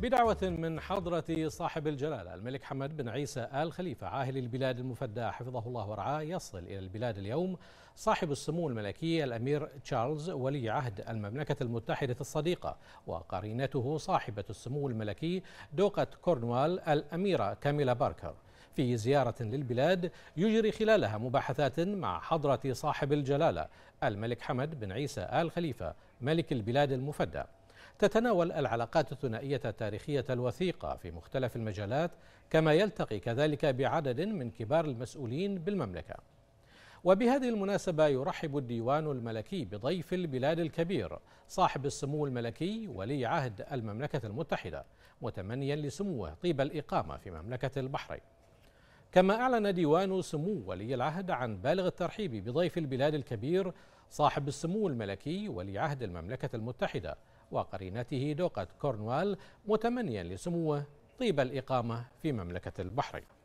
بدعوة من حضرة صاحب الجلالة الملك حمد بن عيسى آل خليفة عاهل البلاد المفدى حفظه الله ورعاه يصل إلى البلاد اليوم صاحب السمو الملكي الأمير تشارلز ولي عهد المملكة المتحدة الصديقة وقرينته صاحبة السمو الملكي دوقة كورنوال الأميرة كاميلا باركر في زيارة للبلاد يجري خلالها مباحثات مع حضرة صاحب الجلالة الملك حمد بن عيسى آل خليفة ملك البلاد المفدى تتناول العلاقات الثنائية التاريخية الوثيقة في مختلف المجالات كما يلتقي كذلك بعدد من كبار المسؤولين بالمملكة وبهذه المناسبة يرحب الديوان الملكي بضيف البلاد الكبير صاحب السمو الملكي ولي عهد المملكة المتحدة متمنيا لسموه طيب الإقامة في مملكة البحرين كما أعلن ديوان سمو ولي العهد عن بالغ الترحيب بضيف البلاد الكبير صاحب السمو الملكي ولي عهد المملكة المتحدة وقرينته دوقة كورنوال متمنيا لسموه طيب الإقامة في مملكة البحرين